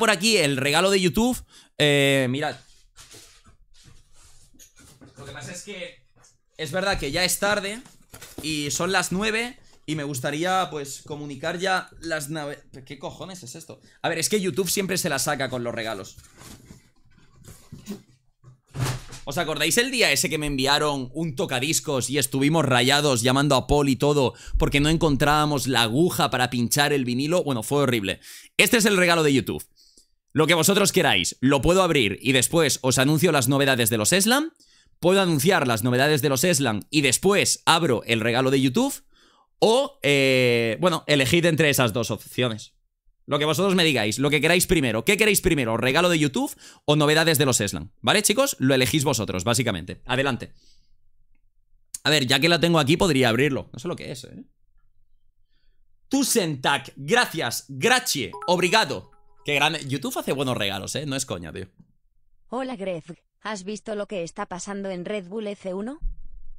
por aquí el regalo de YouTube. Eh, mirad. Lo que pasa es que es verdad que ya es tarde y son las 9 y me gustaría pues comunicar ya las naves... ¿Qué cojones es esto? A ver, es que YouTube siempre se la saca con los regalos. ¿Os acordáis el día ese que me enviaron un tocadiscos y estuvimos rayados llamando a Paul y todo porque no encontrábamos la aguja para pinchar el vinilo? Bueno, fue horrible. Este es el regalo de YouTube. Lo que vosotros queráis, lo puedo abrir y después os anuncio las novedades de los Slam Puedo anunciar las novedades de los Eslam y después abro el regalo de YouTube. O, eh, bueno, elegid entre esas dos opciones. Lo que vosotros me digáis, lo que queráis primero. ¿Qué queréis primero? ¿Regalo de YouTube o novedades de los Slam? ¿Vale, chicos? Lo elegís vosotros, básicamente. Adelante. A ver, ya que la tengo aquí, podría abrirlo. No sé lo que es, ¿eh? Tusentac, gracias, gracie, obrigado. YouTube hace buenos regalos, ¿eh? No es coña, tío. Hola, Greg. ¿Has visto lo que está pasando en Red Bull F1?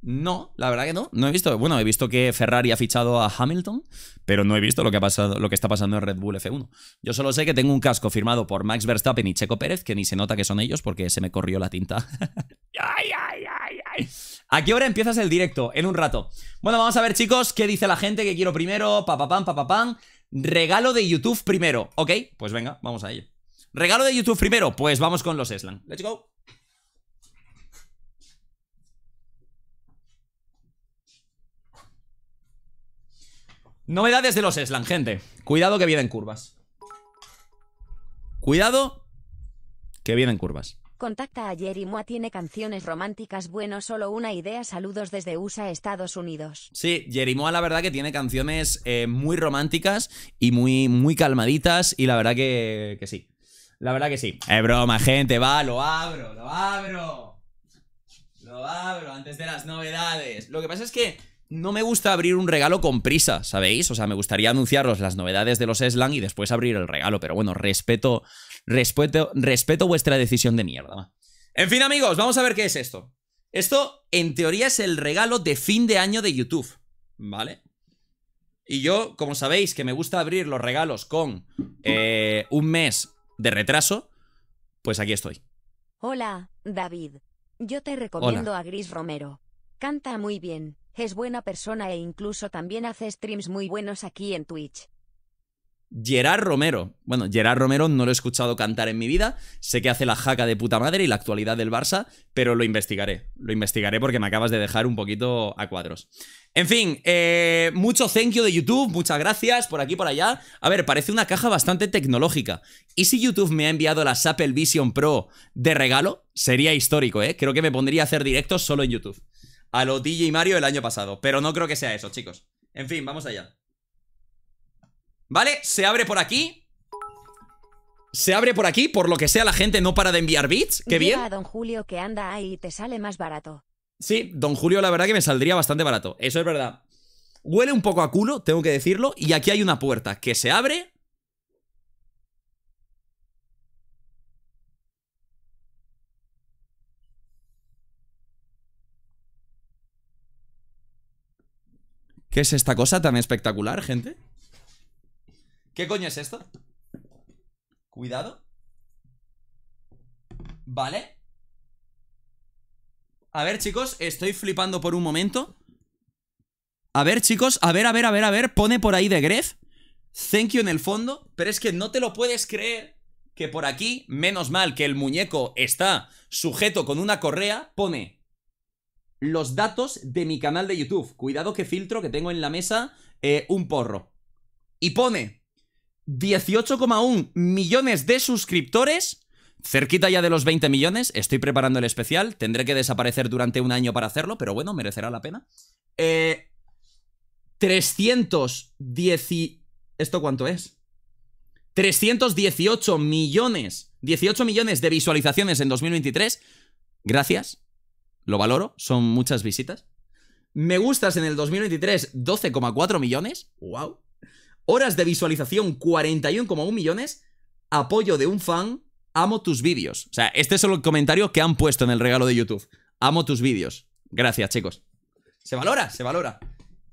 No, la verdad que no. No he visto. Bueno, he visto que Ferrari ha fichado a Hamilton, pero no he visto lo que ha pasado, lo que está pasando en Red Bull F1. Yo solo sé que tengo un casco firmado por Max Verstappen y Checo Pérez, que ni se nota que son ellos porque se me corrió la tinta. ay, ay, ay. ¿A qué hora empiezas el directo? En un rato. Bueno, vamos a ver, chicos, qué dice la gente que quiero primero. Papapam, papapam. Regalo de YouTube primero, ¿ok? Pues venga, vamos a ello. Regalo de YouTube primero, pues vamos con los Eslan. Let's go. Novedades de los Eslan, gente. Cuidado que vienen curvas. Cuidado que vienen curvas. Contacta a Jerimoa tiene canciones románticas bueno solo una idea saludos desde USA Estados Unidos Sí, Jerimoa, la verdad que tiene canciones eh, muy románticas y muy, muy calmaditas y la verdad que, sí La verdad que sí Es broma gente, va, lo abro, lo abro Lo abro antes de las novedades Lo que pasa es que no me gusta abrir un regalo con prisa, ¿sabéis? O sea, me gustaría anunciaros las novedades de los Slang y después abrir el regalo, pero bueno, respeto Respeto, respeto vuestra decisión de mierda. En fin, amigos, vamos a ver qué es esto. Esto, en teoría, es el regalo de fin de año de YouTube, ¿vale? Y yo, como sabéis, que me gusta abrir los regalos con eh, un mes de retraso, pues aquí estoy. Hola, David. Yo te recomiendo a Gris Romero. Canta muy bien, es buena persona e incluso también hace streams muy buenos aquí en Twitch. Gerard Romero. Bueno, Gerard Romero no lo he escuchado cantar en mi vida. Sé que hace la jaca de puta madre y la actualidad del Barça, pero lo investigaré. Lo investigaré porque me acabas de dejar un poquito a cuadros. En fin, eh, mucho thank you de YouTube, muchas gracias por aquí por allá. A ver, parece una caja bastante tecnológica. ¿Y si YouTube me ha enviado la Apple Vision Pro de regalo? Sería histórico, ¿eh? Creo que me pondría a hacer directos solo en YouTube. A lo DJ Mario el año pasado, pero no creo que sea eso, chicos. En fin, vamos allá. ¿Vale? Se abre por aquí se abre por aquí, por lo que sea la gente no para de enviar bits, qué bien. don Julio que anda ahí te sale más barato. Sí, don Julio la verdad que me saldría bastante barato, eso es verdad. Huele un poco a culo, tengo que decirlo, y aquí hay una puerta que se abre. ¿Qué es esta cosa tan espectacular, gente? ¿Qué coño es esto? Cuidado. Vale. A ver, chicos, estoy flipando por un momento. A ver, chicos, a ver, a ver, a ver, a ver. Pone por ahí de Gref. Thank you en el fondo. Pero es que no te lo puedes creer que por aquí, menos mal que el muñeco está sujeto con una correa, pone los datos de mi canal de YouTube. Cuidado que filtro que tengo en la mesa eh, un porro. Y pone 18,1 millones de suscriptores. Cerquita ya de los 20 millones, estoy preparando el especial, tendré que desaparecer durante un año para hacerlo, pero bueno, merecerá la pena. Eh, 310... ¿Esto cuánto es? 318 millones, 18 millones de visualizaciones en 2023. Gracias, lo valoro, son muchas visitas. Me gustas en el 2023, 12,4 millones. ¡Wow! Horas de visualización, 41,1 millones. Apoyo de un fan, amo tus vídeos. O sea, este es el comentario que han puesto en el regalo de YouTube. Amo tus vídeos. Gracias, chicos. Se valora, se valora.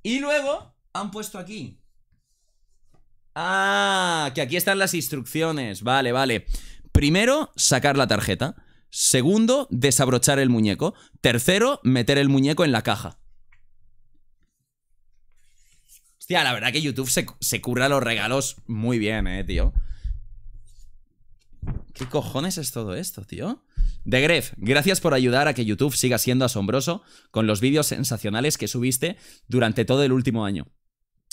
Y luego han puesto aquí. Ah, que aquí están las instrucciones. Vale, vale. Primero, sacar la tarjeta. Segundo, desabrochar el muñeco. Tercero, meter el muñeco en la caja. Hostia, la verdad que YouTube se, se curra los regalos muy bien, eh, tío. ¿Qué cojones es todo esto, tío? De Gref, gracias por ayudar a que YouTube siga siendo asombroso con los vídeos sensacionales que subiste durante todo el último año.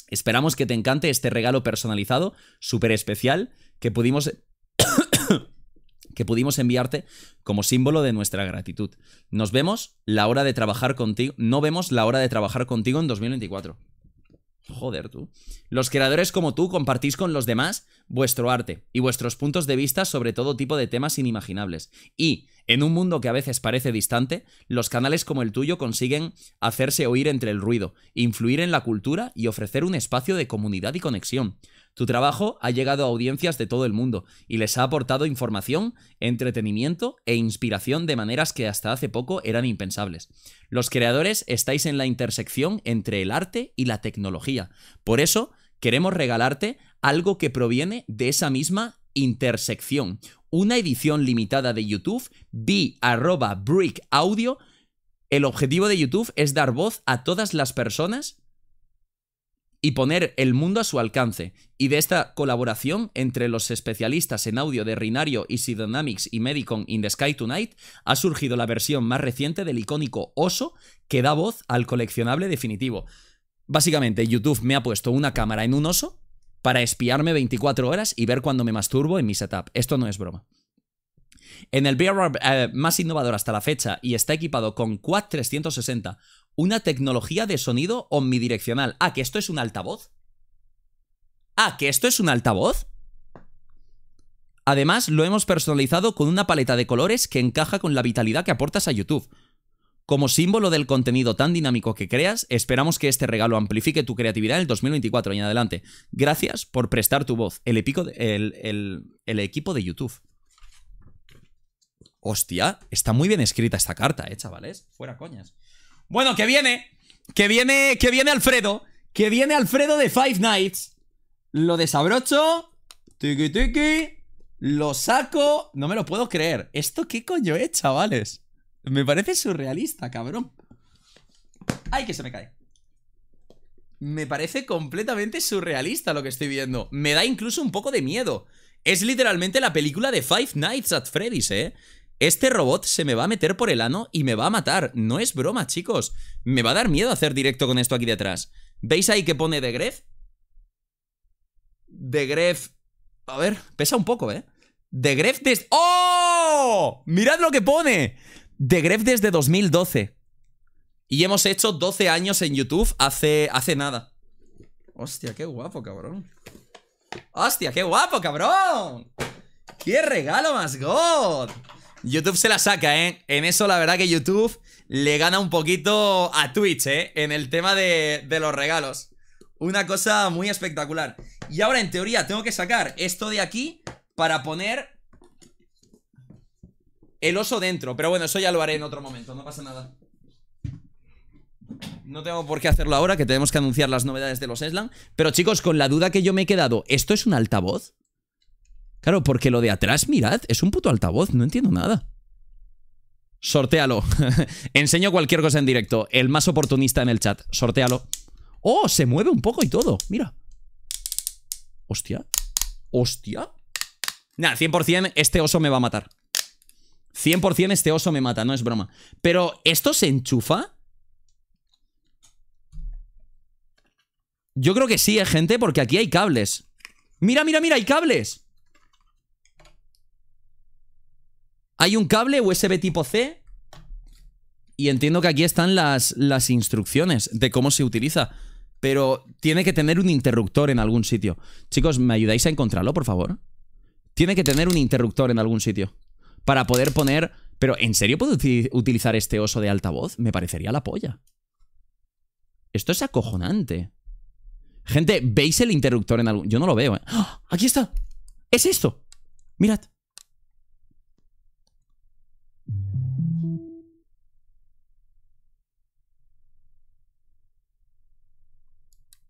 Esperamos que te encante este regalo personalizado, súper especial, que pudimos... que pudimos enviarte como símbolo de nuestra gratitud. Nos vemos la hora de trabajar contigo. No vemos la hora de trabajar contigo en 2024. Joder, tú. Los creadores como tú compartís con los demás vuestro arte y vuestros puntos de vista sobre todo tipo de temas inimaginables. Y, en un mundo que a veces parece distante, los canales como el tuyo consiguen hacerse oír entre el ruido, influir en la cultura y ofrecer un espacio de comunidad y conexión. Tu trabajo ha llegado a audiencias de todo el mundo y les ha aportado información, entretenimiento e inspiración de maneras que hasta hace poco eran impensables. Los creadores estáis en la intersección entre el arte y la tecnología. Por eso, queremos regalarte algo que proviene de esa misma intersección. Una edición limitada de YouTube, b arroba audio. El objetivo de YouTube es dar voz a todas las personas y poner el mundo a su alcance. Y de esta colaboración entre los especialistas en audio de Rinario, y Dynamics y Medicon in the Sky Tonight ha surgido la versión más reciente del icónico oso que da voz al coleccionable definitivo. Básicamente, YouTube me ha puesto una cámara en un oso para espiarme 24 horas y ver cuando me masturbo en mi setup. Esto no es broma. En el VR eh, más innovador hasta la fecha y está equipado con Quad 360, una tecnología de sonido omnidireccional. Ah, que esto es un altavoz. Ah, que esto es un altavoz. Además, lo hemos personalizado con una paleta de colores que encaja con la vitalidad que aportas a YouTube. Como símbolo del contenido tan dinámico que creas, esperamos que este regalo amplifique tu creatividad en el 2024 y en adelante. Gracias por prestar tu voz, el, el equipo de YouTube. Hostia, está muy bien escrita esta carta, eh, chavales. Fuera coñas. Bueno, que viene. Que viene, que viene Alfredo. Que viene Alfredo de Five Nights. Lo desabrocho. Tiki tiki. Lo saco. No me lo puedo creer. ¿Esto qué coño es, chavales? Me parece surrealista, cabrón. ¡Ay, que se me cae! Me parece completamente surrealista lo que estoy viendo. Me da incluso un poco de miedo. Es literalmente la película de Five Nights at Freddy's, ¿eh? Este robot se me va a meter por el ano y me va a matar. No es broma, chicos. Me va a dar miedo hacer directo con esto aquí detrás. ¿Veis ahí que pone de Gref? De Gref... A ver, pesa un poco, ¿eh? De Gref desde... ¡Oh! ¡Mirad lo que pone! De Gref desde 2012. Y hemos hecho 12 años en YouTube hace, hace nada. Hostia, qué guapo, cabrón. Hostia, qué guapo, cabrón. ¡Qué regalo más god! YouTube se la saca, ¿eh? En eso la verdad que YouTube le gana un poquito a Twitch, ¿eh? En el tema de, los regalos. Una cosa muy espectacular. Y ahora en teoría tengo que sacar esto de aquí para poner el oso dentro. Pero bueno, eso ya lo haré en otro momento, no pasa nada. No tengo por qué hacerlo ahora, que tenemos que anunciar las novedades de los Slam. Pero chicos, con la duda que yo me he quedado, ¿esto es un altavoz? Claro, porque lo de atrás, mirad, es un puto altavoz, no entiendo nada. Sortéalo. Enseño cualquier cosa en directo. El más oportunista en el chat. Sortéalo. ¡Oh! Se mueve un poco y todo. Mira. Hostia. Hostia. Nada, 100% este oso me va a matar. 100% este oso me mata, no es broma. Pero, ¿esto se enchufa? Yo creo que sí, ¿eh, gente? Porque aquí hay cables. ¡Mira, mira, mira! ¡Hay cables! Hay un cable USB tipo C y entiendo que aquí están las, las instrucciones de cómo se utiliza, pero tiene que tener un interruptor en algún sitio. Chicos, ¿me ayudáis a encontrarlo, por favor? Tiene que tener un interruptor en algún sitio para poder poner... Pero, ¿en serio puedo utilizar este oso de altavoz? Me parecería la polla. Esto es acojonante. Gente, ¿veis el interruptor en algún...? Yo no lo veo, ¿eh? ¡Ah! ¡Aquí está! ¡Es esto! Mirad.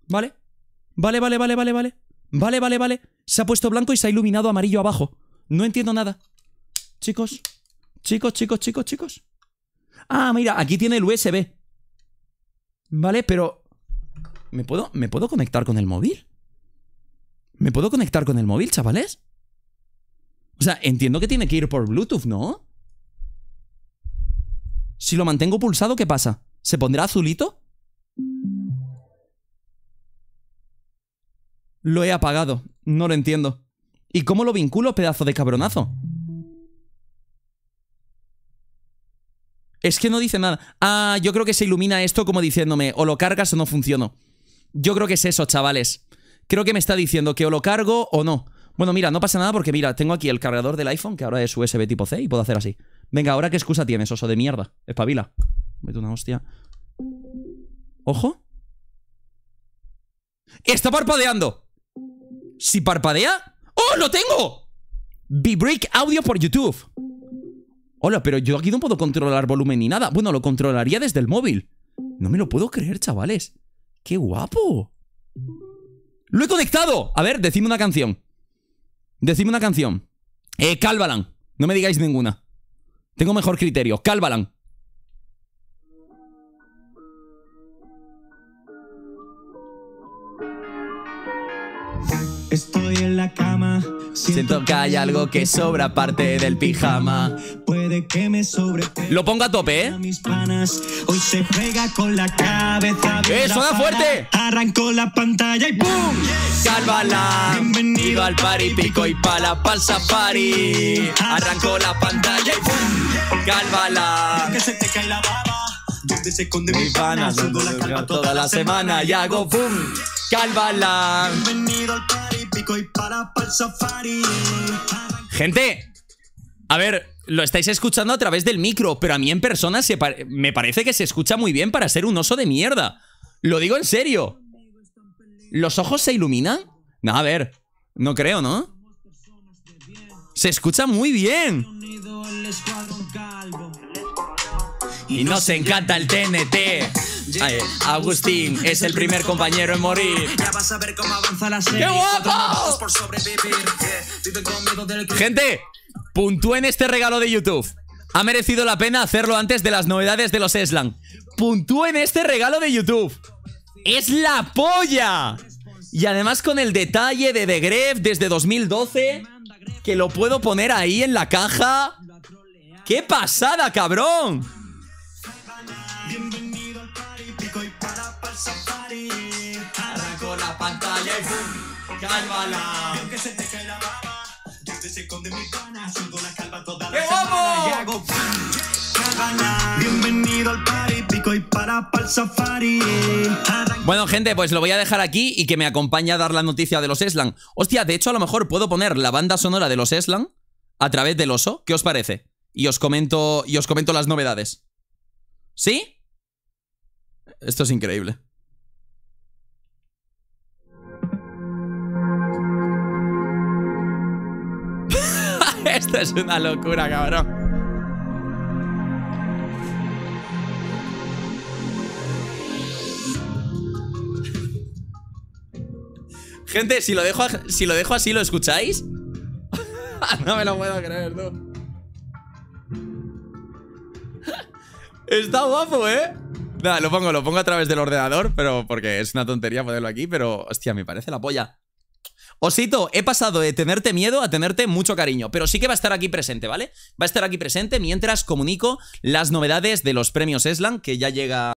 Vale. Vale, vale, vale, vale, vale. Vale, vale, vale. Se ha puesto blanco y se ha iluminado amarillo abajo. No entiendo nada. Chicos. Chicos, chicos, chicos, chicos. Ah, mira, aquí tiene el USB. Vale, pero... ¿Me puedo, ¿Me puedo conectar con el móvil? ¿Me puedo conectar con el móvil, chavales? O sea, entiendo que tiene que ir por Bluetooth, ¿no? Si lo mantengo pulsado, ¿qué pasa? ¿Se pondrá azulito? Lo he apagado. No lo entiendo. ¿Y cómo lo vinculo, pedazo de cabronazo? Es que no dice nada. Ah, yo creo que se ilumina esto como diciéndome, o lo cargas o no funciono. Yo creo que es eso, chavales. Creo que me está diciendo que o lo cargo o no. Bueno, mira, no pasa nada porque mira, tengo aquí el cargador del iPhone, que ahora es USB tipo C, y puedo hacer así. Venga, ¿ahora qué excusa tienes, oso de mierda? Espabila. Mete una hostia. ¡Ojo! ¡Está parpadeando! Si parpadea... ¡Oh, lo tengo! V-Break Audio por YouTube. Hola, pero yo aquí no puedo controlar volumen ni nada. Bueno, lo controlaría desde el móvil. No me lo puedo creer, chavales. ¡Qué guapo! ¡Lo he conectado! A ver, decime una canción. Decime una canción. Eh, Calvalan. No me digáis ninguna. Tengo mejor criterio. Calvalan. Estoy en la cama. Siento que hay algo que sobra parte del pijama. Puede que me sobre. Lo pongo a tope, ¿eh? Hoy se juega con la cabeza. ¡Eh, suena fuerte! Arrancó la pantalla y ¡pum! cálvala. Bienvenido al party, pico y pala pa'l party. Arrancó la pantalla y ¡pum! ¡Cálvala! Que se te cae la baba. Donde se esconde mi pana. la toda la semana y hago ¡pum! ¡Cálvala! Bienvenido al party Gente, a ver, lo estáis escuchando a través del micro, pero a mí en persona me parece que se escucha muy bien para ser un oso de mierda. Lo digo en serio. ¿Los ojos se iluminan? No, a ver, no creo, ¿no? Se escucha muy bien. Y nos encanta el TNT. Eh, Agustín es el primer compañero en morir. Ya ¡Qué guapo! Gente, puntúen este regalo de YouTube. Ha merecido la pena hacerlo antes de las novedades de los Eslan. Puntúen este regalo de YouTube. ¡Es la polla! Y además con el detalle de The Gref desde 2012, que lo puedo poner ahí en la caja. ¡Qué pasada, cabrón! Bienvenido al y para safari. Bueno, gente, pues lo voy a dejar aquí y que me acompañe a dar la noticia de los Eslan. Hostia, de hecho, a lo mejor puedo poner la banda sonora de los Eslan a través del oso. ¿Qué os parece? Y os comento, y os comento las novedades. ¿Sí? Esto es increíble. Esta es una locura, cabrón. Gente, si lo dejo, si lo dejo así, ¿lo escucháis? no me lo puedo creer, tú. Está guapo, ¿eh? Nada, lo pongo, lo pongo a través del ordenador, pero porque es una tontería ponerlo aquí, pero hostia, me parece la polla. Osito, he pasado de tenerte miedo a tenerte mucho cariño, pero sí que va a estar aquí presente, ¿vale? Va a estar aquí presente mientras comunico las novedades de los premios Eslan, que ya llega...